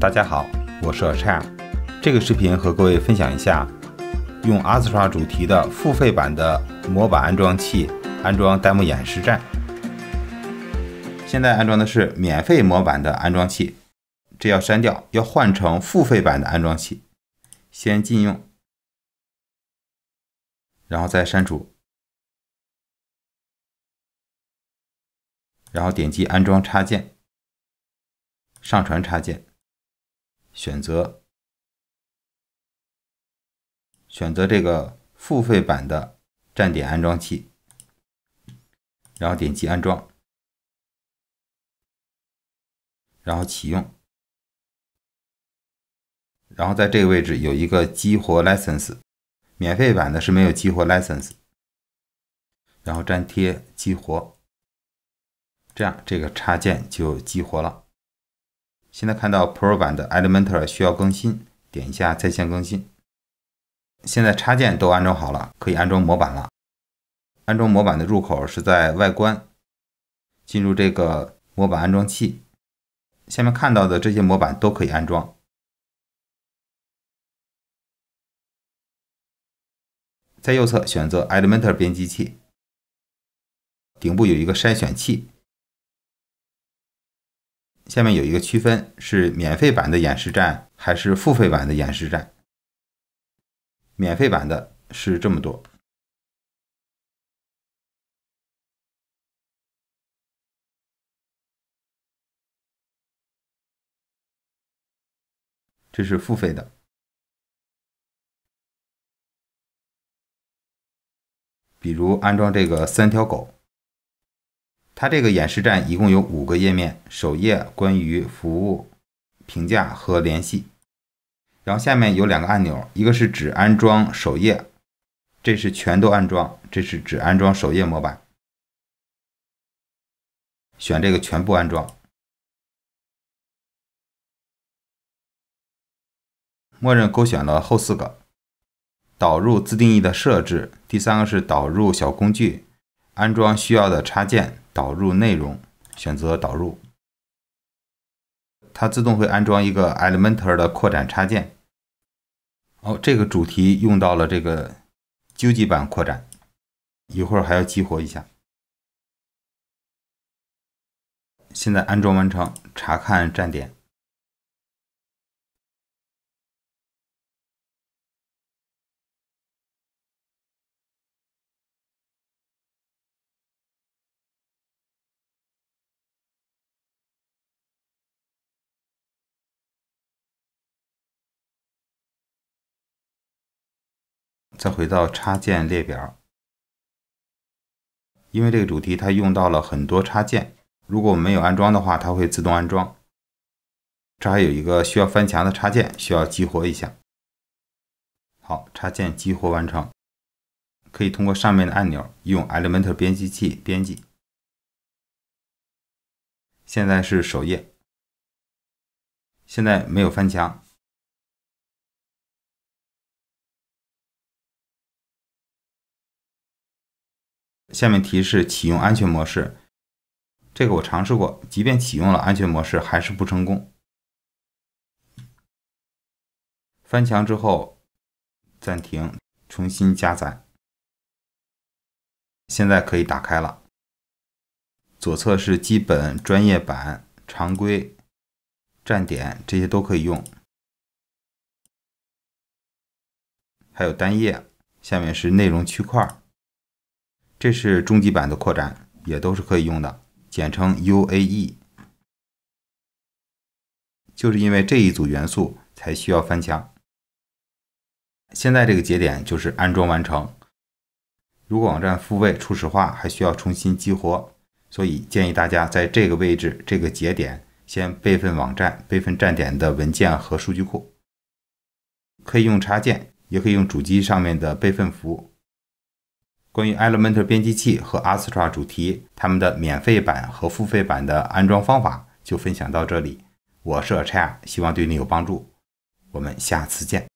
大家好，我是 c h a r 这个视频和各位分享一下，用阿斯刷主题的付费版的模板安装器安装弹幕演示站。现在安装的是免费模板的安装器，这要删掉，要换成付费版的安装器。先禁用，然后再删除，然后点击安装插件，上传插件。选择选择这个付费版的站点安装器，然后点击安装，然后启用，然后在这个位置有一个激活 license，免费版的是没有激活 license，然后粘贴激活，这样这个插件就激活了。现在看到 Pro 版的 Elementor 需要更新，点一下在线更新。现在插件都安装好了，可以安装模板了。安装模板的入口是在外观，进入这个模板安装器，下面看到的这些模板都可以安装。在右侧选择 Elementor 编辑器，顶部有一个筛选器。下面有一个区分，是免费版的演示站还是付费版的演示站？免费版的是这么多，这是付费的。比如安装这个三条狗。它这个演示站一共有五个页面：首页、关于、服务、评价和联系。然后下面有两个按钮，一个是只安装首页，这是全都安装；这是只安装首页模板。选这个全部安装，默认勾选了后四个：导入自定义的设置，第三个是导入小工具，安装需要的插件。导入内容，选择导入，它自动会安装一个 Elementor 的扩展插件。哦，这个主题用到了这个究极版扩展，一会儿还要激活一下。现在安装完成，查看站点。再回到插件列表，因为这个主题它用到了很多插件，如果我们没有安装的话，它会自动安装。这还有一个需要翻墙的插件，需要激活一下。好，插件激活完成，可以通过上面的按钮用 Element 编辑器编辑。现在是首页，现在没有翻墙。下面提示启用安全模式，这个我尝试过，即便启用了安全模式，还是不成功。翻墙之后暂停，重新加载，现在可以打开了。左侧是基本、专业版、常规站点，这些都可以用，还有单页，下面是内容区块。这是终极版的扩展，也都是可以用的，简称 UAE。就是因为这一组元素才需要翻墙。现在这个节点就是安装完成。如果网站复位、初始化，还需要重新激活，所以建议大家在这个位置、这个节点先备份网站、备份站点的文件和数据库。可以用插件，也可以用主机上面的备份服务。关于 Element 编辑器和 a s t r a 主题，他们的免费版和付费版的安装方法就分享到这里。我是 c h a r 希望对你有帮助。我们下次见。